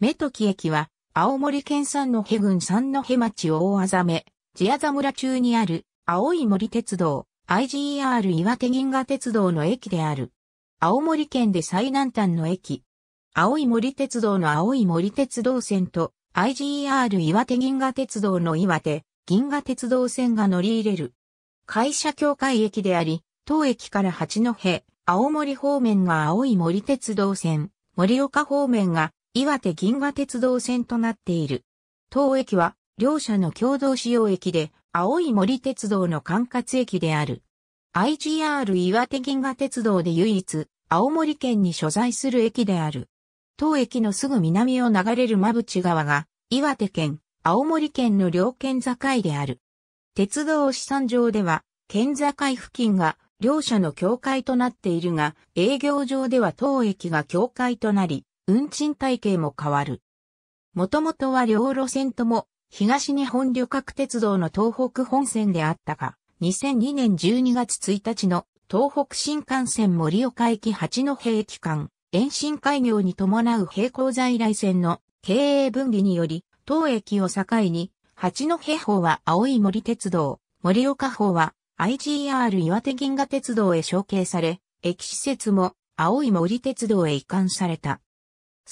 目時駅は、青森県産三戸郡三ヘ町大あざめ、地あざ村中にある、青い森鉄道、IGR 岩手銀河鉄道の駅である。青森県で最南端の駅。青い森鉄道の青い森鉄道線と、IGR 岩手銀河鉄道の岩手、銀河鉄道線が乗り入れる。会社協会駅であり、当駅から八戸、青森方面が青い森鉄道線、森岡方面が岩手銀河鉄道線となっている。当駅は両社の共同使用駅で、青い森鉄道の管轄駅である。IGR 岩手銀河鉄道で唯一、青森県に所在する駅である。当駅のすぐ南を流れる馬淵川が、岩手県、青森県の両県境である。鉄道資産上では、県境付近が両社の境界となっているが、営業上では当駅が境界となり、運賃体系も変わる。もともとは両路線とも東日本旅客鉄道の東北本線であったが、2002年12月1日の東北新幹線盛岡駅八戸駅間、延伸開業に伴う並行在来線の経営分離により、当駅を境に、八戸方は青い森鉄道、盛岡方は IGR 岩手銀河鉄道へ承継され、駅施設も青い森鉄道へ移管された。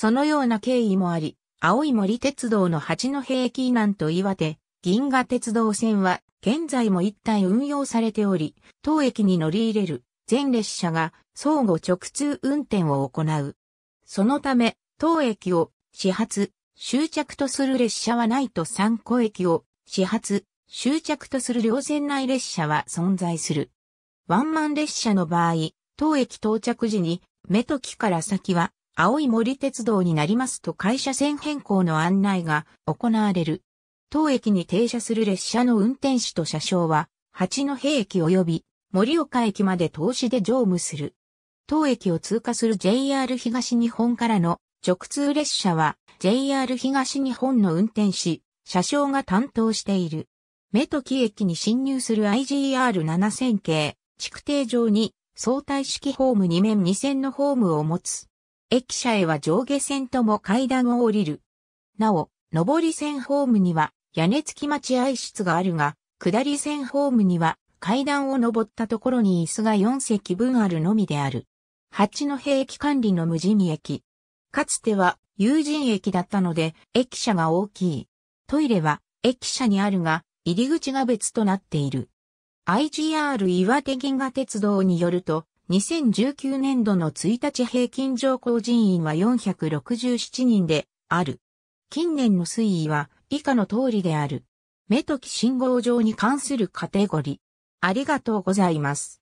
そのような経緯もあり、青い森鉄道の八戸駅南と岩手、銀河鉄道線は現在も一体運用されており、当駅に乗り入れる全列車が相互直通運転を行う。そのため、当駅を始発、終着とする列車はないと三個駅を始発、終着とする両線内列車は存在する。ワンマン列車の場合、当駅到着時に目と木から先は青い森鉄道になりますと会社線変更の案内が行われる。当駅に停車する列車の運転士と車掌は、八戸駅及び森岡駅まで投資で乗務する。当駅を通過する JR 東日本からの直通列車は JR 東日本の運転士、車掌が担当している。目時駅に進入する IGR7000 系、築堤上に相対式ホーム2面2線のホームを持つ。駅舎へは上下線とも階段を降りる。なお、上り線ホームには屋根付き待合室があるが、下り線ホームには階段を上ったところに椅子が4席分あるのみである。八戸駅管理の無人駅。かつては有人駅だったので、駅舎が大きい。トイレは駅舎にあるが、入り口が別となっている。IGR 岩手銀河鉄道によると、2019年度の1日平均上降人員は467人である。近年の推移は以下の通りである。目とき信号上に関するカテゴリー。ありがとうございます。